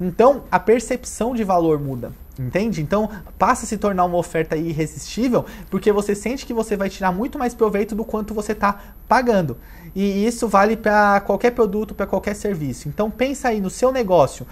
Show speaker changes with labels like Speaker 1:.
Speaker 1: Então a percepção de valor muda. Entende? Então passa a se tornar uma oferta irresistível, porque você sente que você vai tirar muito mais proveito do quanto você está pagando. E isso vale para qualquer produto, para qualquer serviço. Então pensa aí no seu negócio.